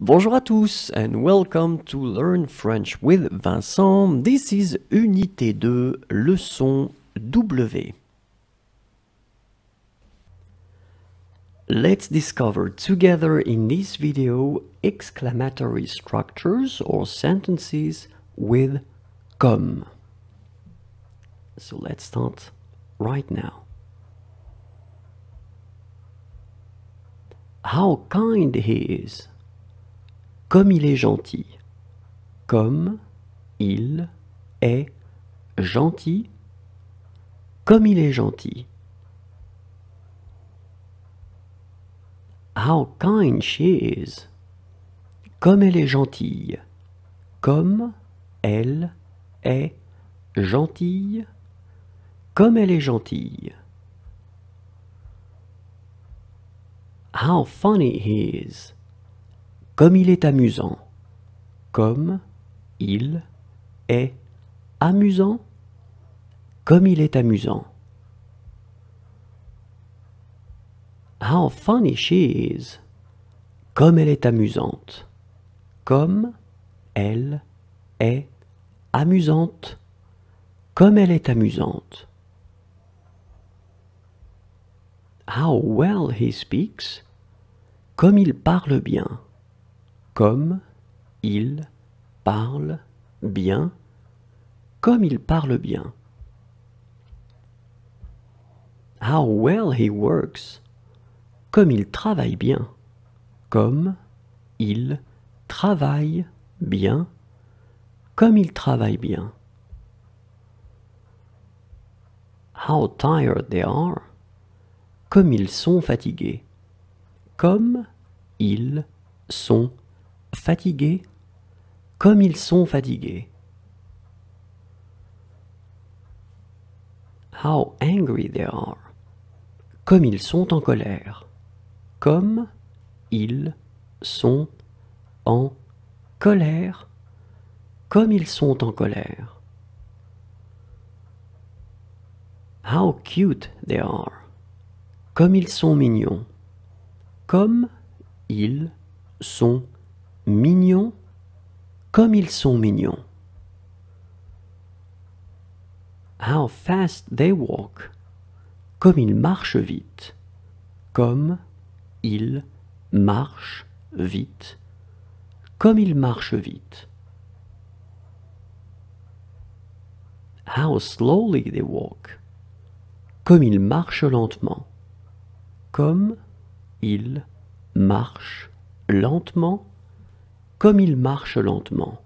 Bonjour à tous and welcome to Learn French with Vincent. This is Unité 2, leçon W. Let's discover together in this video exclamatory structures or sentences with comme. So let's start right now. How kind he is. comme il est gentil. Comme il est gentil. Comme il est gentil. How kind she is. Comme elle est gentille. Comme elle est gentille. Comme elle est gentille. How funny he is. Comme il est amusant. Comme il est amusant. Comme il est amusant. How ah, funny she is. Comme elle est amusante. Comme elle est amusante. Comme elle est amusante. How ah, well he speaks. Comme il parle bien comme il parle bien, comme il parle bien. How well he works, comme il travaille bien, comme il travaille bien, comme il travaille bien. How tired they are, comme ils sont fatigués, comme ils sont fatigués fatigués comme ils sont fatigués. How angry they are. Comme ils sont en colère. Comme ils sont en colère. Comme ils sont en colère. How cute they are. Comme ils sont mignons. Comme ils sont mignons comme ils sont mignons. How fast they walk. Comme ils marchent vite. Comme ils marchent vite. Comme ils marchent vite. How slowly they walk. Comme ils marchent lentement. Comme ils marchent lentement comme il marche lentement.